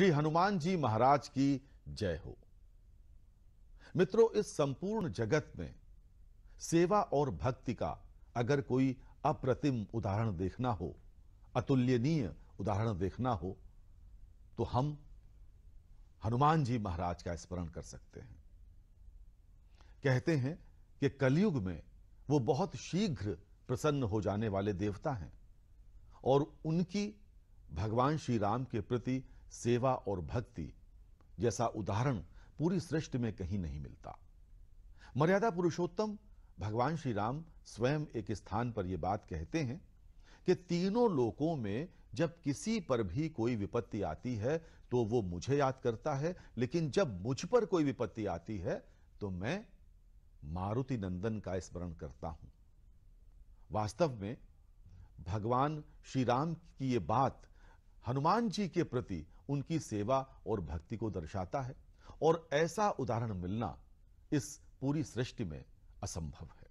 श्री हनुमान जी महाराज की जय हो मित्रों इस संपूर्ण जगत में सेवा और भक्ति का अगर कोई अप्रतिम उदाहरण देखना हो अतुल्यनीय उदाहरण देखना हो तो हम हनुमान जी महाराज का स्मरण कर सकते हैं कहते हैं कि कलयुग में वो बहुत शीघ्र प्रसन्न हो जाने वाले देवता हैं और उनकी भगवान श्री राम के प्रति सेवा और भक्ति जैसा उदाहरण पूरी सृष्टि में कहीं नहीं मिलता मर्यादा पुरुषोत्तम भगवान श्री राम स्वयं एक स्थान पर यह बात कहते हैं कि तीनों लोकों में जब किसी पर भी कोई विपत्ति आती है तो वो मुझे याद करता है लेकिन जब मुझ पर कोई विपत्ति आती है तो मैं मारुति नंदन का स्मरण करता हूं वास्तव में भगवान श्री राम की ये बात हनुमान जी के प्रति उनकी सेवा और भक्ति को दर्शाता है और ऐसा उदाहरण मिलना इस पूरी सृष्टि में असंभव है